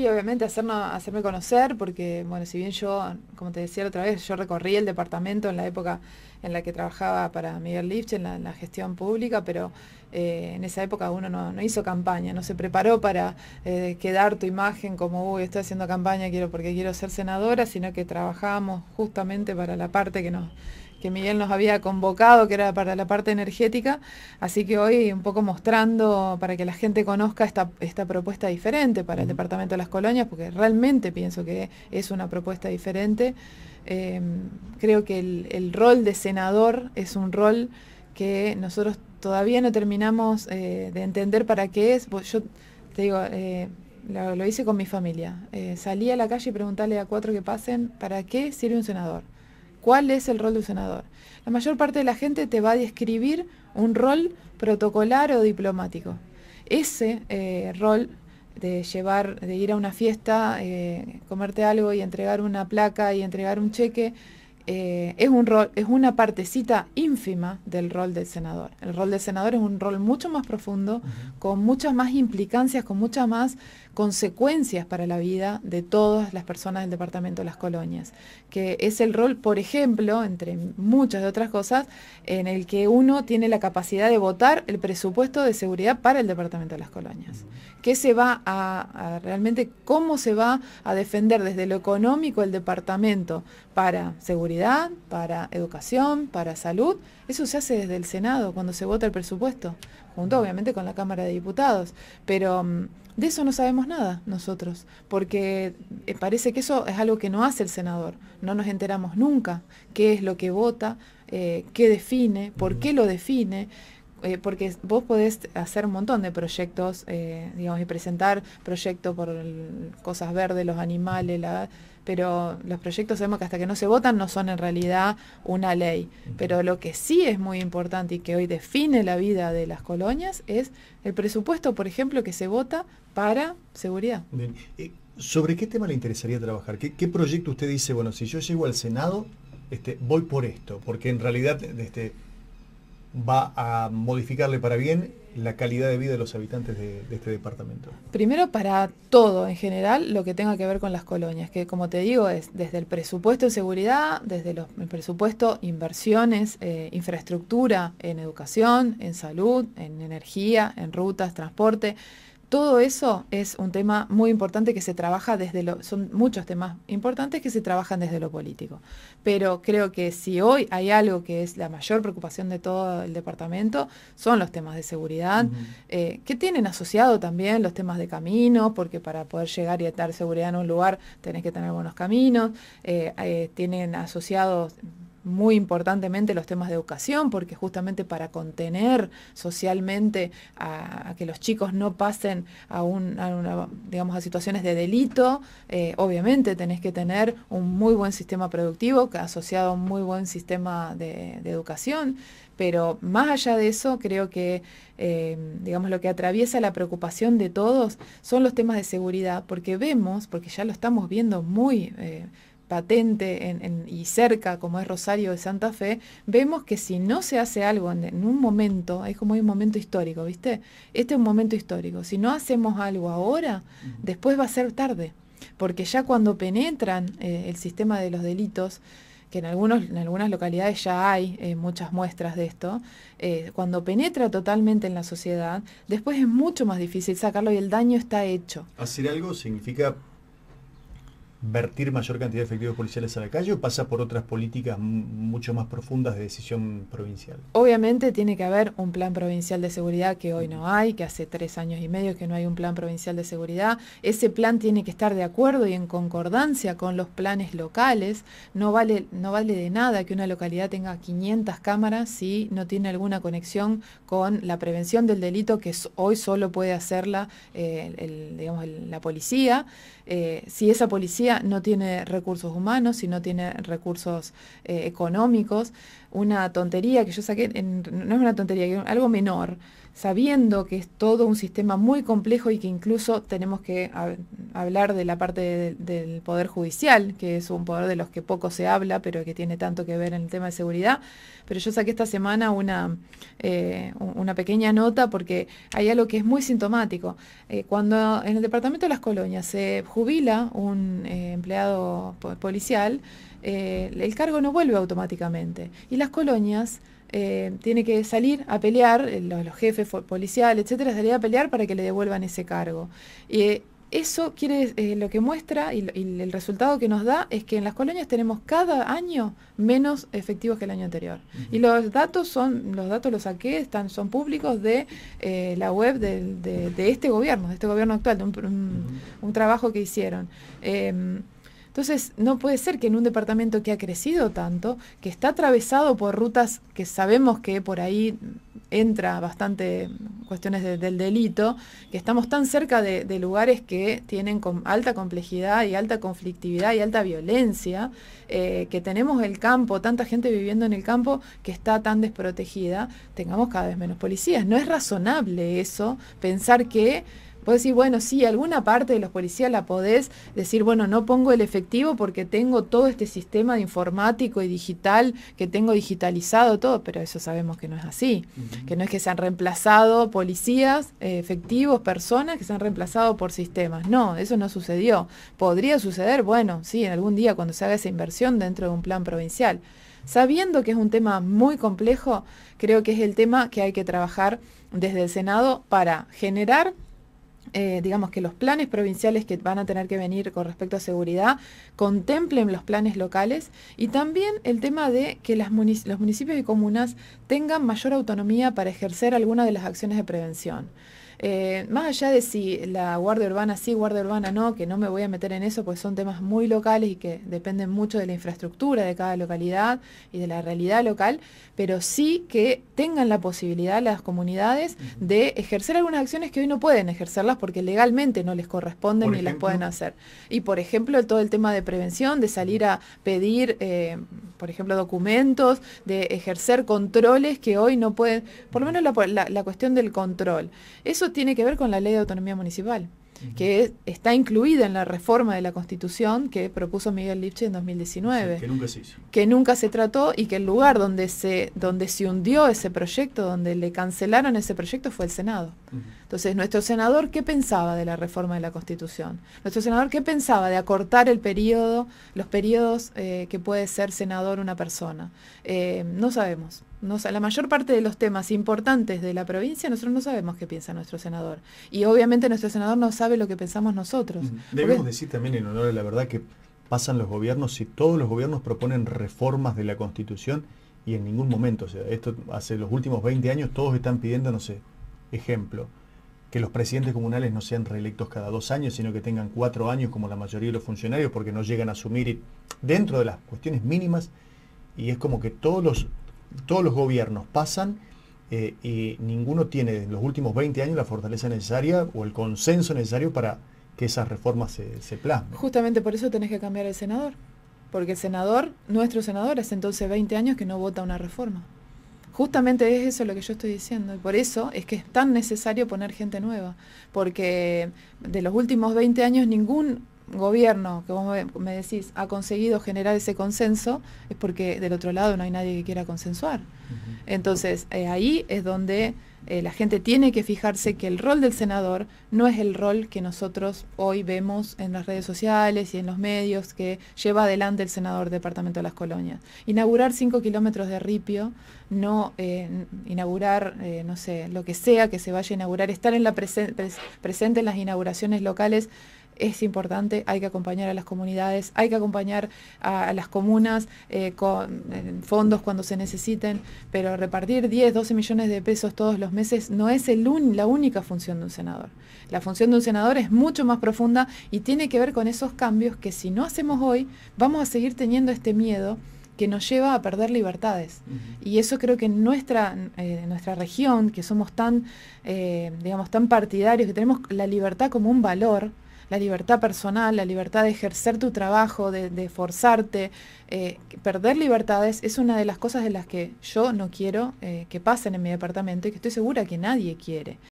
Y obviamente hacerme conocer, porque, bueno, si bien yo, como te decía otra vez, yo recorrí el departamento en la época en la que trabajaba para Miguel Lifch, en la, gestión pública, pero eh, en esa época uno no, hizo campaña, no se preparó para eh, quedar tu imagen como, uy, estoy haciendo campaña quiero porque quiero ser senadora, sino que trabajamos justamente para la parte que nos que Miguel nos había convocado, que era para la parte energética. Así que hoy un poco mostrando para que la gente conozca esta, propuesta diferente para el Departamento de las Colonias, porque realmente pienso que es una propuesta diferente. Eh, creo que el, rol de senador es un rol que nosotros todavía no terminamos eh, de entender para qué es. Yo te digo, eh, lo, lo, hice con mi familia. salí a la calle y preguntarle a cuatro que pasen, ¿para qué sirve un senador? ¿Cuál es el rol de un senador? La mayor parte de la gente te va a describir un rol protocolar o diplomático. Ese eh, rol de llevar, de ir a una fiesta, eh, comerte algo y entregar una placa y entregar un cheque, eh, es, un rol, es una partecita ínfima del rol del senador. El rol del senador es un rol mucho más profundo, con muchas más implicancias, con muchas más consecuencias para la vida de todas las personas del Departamento de las Colonias, que es el rol, por ejemplo, entre muchas de otras cosas, en el que uno tiene la capacidad de votar el presupuesto de seguridad para el Departamento de las Colonias. ¿Qué se va a realmente, cómo se va a defender desde lo económico el departamento para seguridad? para educación, para salud. Eso se hace desde el Senado cuando se vota el presupuesto, junto obviamente con la Cámara de Diputados. Pero mm, de eso no sabemos nada nosotros, porque eh, parece que eso es algo que no hace el senador. No nos enteramos nunca qué es lo que vota, eh, qué define, por qué lo define. Eh, porque vos podés hacer un montón de proyectos, eh, digamos, y presentar proyectos por cosas verdes, los animales, la, pero los proyectos sabemos que hasta que no se votan no son en realidad una ley. Pero lo que sí es muy importante y que hoy define la vida de las colonias es el presupuesto, por ejemplo, que se vota para seguridad. Eh, ¿Sobre qué tema le interesaría trabajar? ¿Qué, proyecto usted dice, bueno, si yo llego al Senado, este, voy por esto? Porque en realidad este, va a modificarle para bien la calidad de vida de los habitantes de, este departamento? Primero para todo en general lo que tenga que ver con las colonias, que como te digo es desde el presupuesto en seguridad, desde los, el presupuesto inversiones, eh, infraestructura en educación, en salud, en energía, en rutas, transporte. Todo eso es un tema muy importante que se trabaja desde lo, son muchos temas importantes que se trabajan desde lo político. Pero creo que si hoy hay algo que es la mayor preocupación de todo el departamento, son los temas de seguridad, eh, que tienen asociado también los temas de camino, porque para poder llegar y dar seguridad en un lugar tenés que tener buenos caminos, eh, eh, tienen asociados muy importantemente los temas de educación, porque justamente para contener socialmente a, que los chicos no pasen a, un, digamos, a situaciones de delito, eh, obviamente tenés que tener un muy buen sistema productivo, asociado a un muy buen sistema de, educación, pero más allá de eso, creo que, eh, digamos, lo que atraviesa la preocupación de todos son los temas de seguridad, porque vemos, porque ya lo estamos viendo muy... Eh, patente en, y cerca como es Rosario de Santa Fe, vemos que si no se hace algo en, un momento, es como un momento histórico, ¿viste? Este es un momento histórico. Si no hacemos algo ahora, después va a ser tarde, porque ya cuando penetran eh, el sistema de los delitos, que en, algunos, en algunas localidades ya hay eh, muchas muestras de esto, eh, cuando penetra totalmente en la sociedad, después es mucho más difícil sacarlo y el daño está hecho. Hacer algo significa vertir mayor cantidad de efectivos policiales a la calle o pasa por otras políticas mucho más profundas de decisión provincial? Obviamente tiene que haber un plan provincial de seguridad que hoy no hay, que hace tres años y medio que no hay un plan provincial de seguridad. Ese plan tiene que estar de acuerdo y en concordancia con los planes locales. No vale, no vale de nada que una localidad tenga 500 cámaras si no tiene alguna conexión con la prevención del delito que hoy solo puede hacerla eh, la policía. Eh, si esa policía no tiene recursos humanos y no tiene recursos eh, económicos. Una tontería que yo saqué, no es una tontería, algo menor sabiendo que es todo un sistema muy complejo y que incluso tenemos que hablar de la parte del Poder Judicial, que es un poder de los que poco se habla, pero que tiene tanto que ver en el tema de seguridad. Pero yo saqué esta semana una, eh, una pequeña nota porque hay algo que es muy sintomático. Eh, cuando en el Departamento de las Colonias se jubila un eh, empleado policial, el cargo no vuelve automáticamente. Y las colonias eh, tiene que salir a pelear, eh, los, jefes policiales, etcétera, salir a pelear para que le devuelvan ese cargo. Y eh, eso quiere, lo que muestra y, el resultado que nos da es que en las colonias tenemos cada año menos efectivos que el año anterior. Y los datos son, los datos los saqué, están, son públicos de la web de, de, este gobierno, de este gobierno actual, de un, trabajo que hicieron. Em, entonces, no puede ser que en un departamento que ha crecido tanto, que está atravesado por rutas que sabemos que por ahí entra bastante cuestiones del delito, que estamos tan cerca de, lugares que tienen alta complejidad y alta conflictividad y alta violencia, eh, que tenemos el campo, tanta gente viviendo en el campo que está tan desprotegida, tengamos cada vez menos policías. No es razonable eso, pensar que Puedes decir, bueno, sí, alguna parte de los policías la podés decir, bueno, no pongo el efectivo porque tengo todo este sistema informático y digital que tengo digitalizado todo, pero eso sabemos que no es así, que no es que se han reemplazado policías, efectivos, personas que se han reemplazado por sistemas. No, eso no sucedió. Podría suceder, bueno, sí, en algún día cuando se haga esa inversión dentro de un plan provincial. Sabiendo que es un tema muy complejo, creo que es el tema que hay que trabajar desde el Senado para generar eh, digamos, que los planes provinciales que van a tener que venir con respecto a seguridad contemplen los planes locales y también el tema de que las los municipios y comunas tengan mayor autonomía para ejercer alguna de las acciones de prevención. Eh, más allá de si la guardia urbana sí, guardia urbana no, que no me voy a meter en eso, pues son temas muy locales y que dependen mucho de la infraestructura de cada localidad y de la realidad local, pero sí que tengan la posibilidad las comunidades de ejercer algunas acciones que hoy no pueden ejercerlas porque legalmente no les corresponden ni las pueden hacer. Y por ejemplo, todo el tema de prevención, de salir a pedir, eh, por ejemplo, documentos, de ejercer controles que hoy no pueden, por lo menos la, la cuestión del control. Eso tiene que ver con la ley de autonomía municipal, que está incluida en la reforma de la Constitución que propuso Miguel Lipche en 2019. que nunca se hizo. Que nunca se trató y que el lugar donde se, donde se hundió ese proyecto, donde le cancelaron ese proyecto, fue el Senado. Entonces, nuestro senador, ¿qué pensaba de la reforma de la Constitución? Nuestro senador, ¿qué pensaba de acortar el periodo, los periodos eh, que puede ser senador una persona? Eh, no sabemos. No, la mayor parte de los temas importantes de la provincia nosotros no sabemos qué piensa nuestro senador. Y obviamente nuestro senador no sabe lo que pensamos nosotros. Debemos decir también en honor a la verdad que pasan los gobiernos y todos los gobiernos proponen reformas de la Constitución y en ningún momento, o sea, esto hace los últimos 20 años todos están pidiendo, no sé, ejemplo, que los presidentes comunales no sean reelectos cada dos años, sino que tengan cuatro años como la mayoría de los funcionarios porque no llegan a asumir dentro de las cuestiones mínimas y es como que todos los todos los gobiernos pasan eh, y ninguno tiene en los últimos 20 años la fortaleza necesaria o el consenso necesario para que esas reformas se, se plasmen. Justamente por eso tenés que cambiar el senador, porque el senador, nuestro senador, hace entonces 20 años que no vota una reforma. Justamente es eso lo que yo estoy diciendo, y por eso es que es tan necesario poner gente nueva, porque de los últimos 20 años ningún gobierno que vos me decís ha conseguido generar ese consenso es porque del otro lado no hay nadie que quiera consensuar. Entonces, eh, ahí es donde eh, la gente tiene que fijarse que el rol del senador no es el rol que nosotros hoy vemos en las redes sociales y en los medios que lleva adelante el senador del Departamento de las Colonias. Inaugurar cinco kilómetros de ripio, no eh, inaugurar, no sé, lo que sea que se vaya a inaugurar, estar en la presen presente en las inauguraciones locales es importante, hay que acompañar a las comunidades, hay que acompañar a, las comunas eh, con fondos cuando se necesiten, pero repartir 10, 12 millones de pesos todos los meses no es el la única función de un senador. La función de un senador es mucho más profunda y tiene que ver con esos cambios que si no hacemos hoy, vamos a seguir teniendo este miedo que nos lleva a perder libertades. Y eso creo que en nuestra, eh, nuestra región, que somos tan, eh, digamos, tan partidarios, que tenemos la libertad como un valor, la libertad personal, la libertad de ejercer tu trabajo, de, forzarte. Eh, perder libertades es una de las cosas de las que yo no quiero eh, que pasen en mi departamento y que estoy segura que nadie quiere.